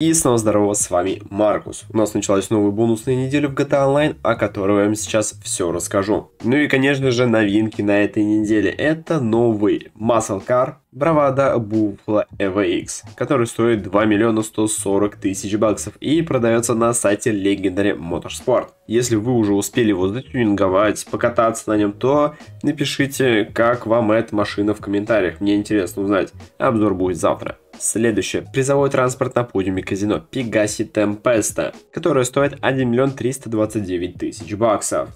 И снова здорово, с вами Маркус. У нас началась новая бонусная неделя в GTA Online, о которой я вам сейчас все расскажу. Ну и, конечно же, новинки на этой неделе. Это новый Muscle Car Бравада Buffalo EVX, который стоит 2 миллиона 140 тысяч баксов и продается на сайте Legendary Motorsport. Если вы уже успели его затюнинговать, покататься на нем, то напишите, как вам эта машина в комментариях. Мне интересно узнать. Обзор будет завтра. Следующее. Призовой транспорт на подиуме казино Пегаси Темпеста, которое стоит 1 миллион 329 тысяч баксов.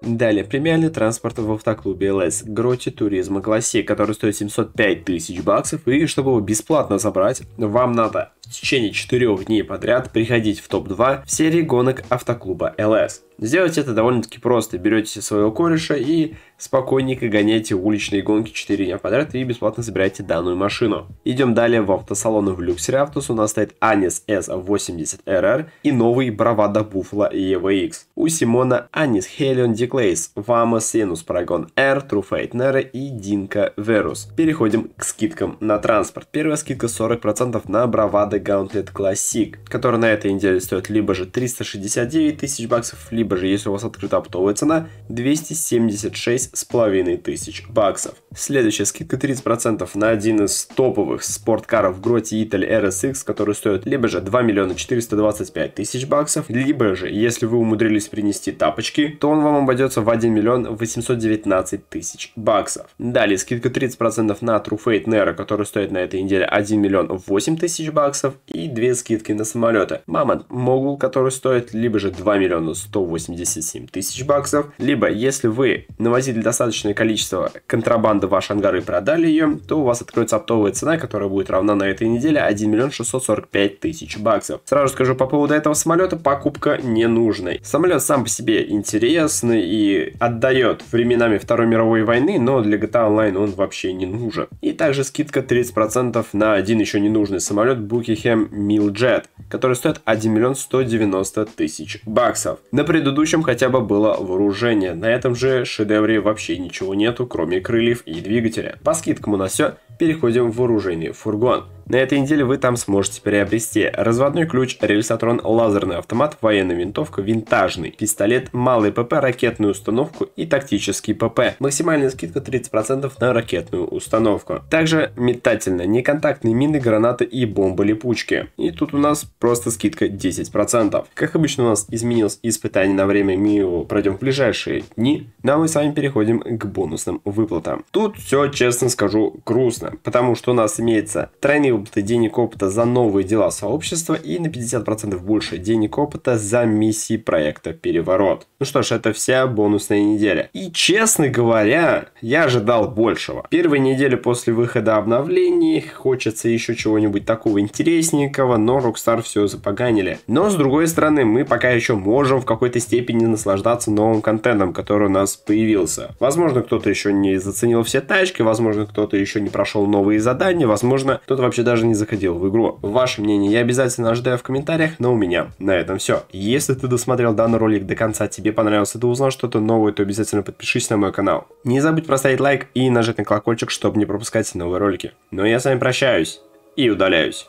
Далее, премиальный транспорт в автоклубе ЛС Гроти Туризма Классе, который стоит 705 тысяч баксов, и чтобы его бесплатно забрать, вам надо в течение 4 дней подряд приходить в топ-2 в серии гонок автоклуба LS. Сделать это довольно-таки просто. Берете своего кореша и спокойненько гоняете уличные гонки 4 дня подряд и бесплатно собираете данную машину. Идем далее в автосалоны в люксере Автус. У нас стоит Anis S80RR и новый Bravada Buffalo EVX. У Симона Anis Helion Declays, Vama Sinus Paragon R, True Fate Nera и Dinka Verus. Переходим к скидкам на транспорт. Первая скидка 40% на Bravada это Gauntlet Classic, который на этой неделе стоит либо же 369 тысяч баксов, либо же, если у вас открыта оптовая цена, 276 с половиной тысяч баксов. Следующая скидка 30% на один из топовых спорткаров Grotti Italy RSX, который стоит либо же 2 миллиона 425 тысяч баксов, либо же, если вы умудрились принести тапочки, то он вам обойдется в 1 миллион 819 тысяч баксов. Далее скидка 30% на True Fate Nero, который стоит на этой неделе 1 миллион 8 тысяч баксов, баксов и две скидки на самолеты. Мамонт Могул, который стоит либо же 2 миллиона 187 тысяч баксов, либо если вы навозили достаточное количество контрабанды в ваш ангар и продали ее, то у вас откроется оптовая цена, которая будет равна на этой неделе 1 миллион 645 тысяч баксов. Сразу скажу по поводу этого самолета, покупка не ненужной. Самолет сам по себе интересный и отдает временами Второй мировой войны, но для GTA а Online он вообще не нужен. И также скидка 30% на один еще ненужный самолет Буки Тоттенхэм Милджет, который стоит 1 миллион 190 тысяч баксов. На предыдущем хотя бы было вооружение, на этом же шедевре вообще ничего нету, кроме крыльев и двигателя. По скидкам у нас все, переходим в вооруженный фургон. На этой неделе вы там сможете приобрести разводной ключ, рельсотрон, лазерный автомат, военная винтовка, винтажный пистолет, малый ПП, ракетную установку и тактический ПП. Максимальная скидка 30% на ракетную установку. Также метательные, неконтактные мины, гранаты и бомбы-липучки. И тут у нас просто скидка 10%. Как обычно у нас изменилось испытание на время, мы его пройдем в ближайшие дни, но ну, а мы с вами переходим к бонусным выплатам. Тут все, честно скажу, грустно, потому что у нас имеется тройные опыта денег опыта за новые дела сообщества и на 50% больше денег опыта за миссии проекта «Переворот». Ну что ж, это вся бонусная неделя. И честно говоря, я ожидал большего. первые недели после выхода обновлений, хочется еще чего-нибудь такого интересненького, но Rockstar все запоганили. Но с другой стороны, мы пока еще можем в какой-то степени наслаждаться новым контентом, который у нас появился. Возможно, кто-то еще не заценил все тачки, возможно, кто-то еще не прошел новые задания, возможно, кто-то вообще даже не заходил в игру. Ваше мнение я обязательно ожидаю в комментариях, но у меня на этом все. Если ты досмотрел данный ролик до конца, тебе понравилось и ты узнал что-то новое, то обязательно подпишись на мой канал. Не забудь поставить лайк и нажать на колокольчик, чтобы не пропускать новые ролики. Но ну, а я с вами прощаюсь и удаляюсь.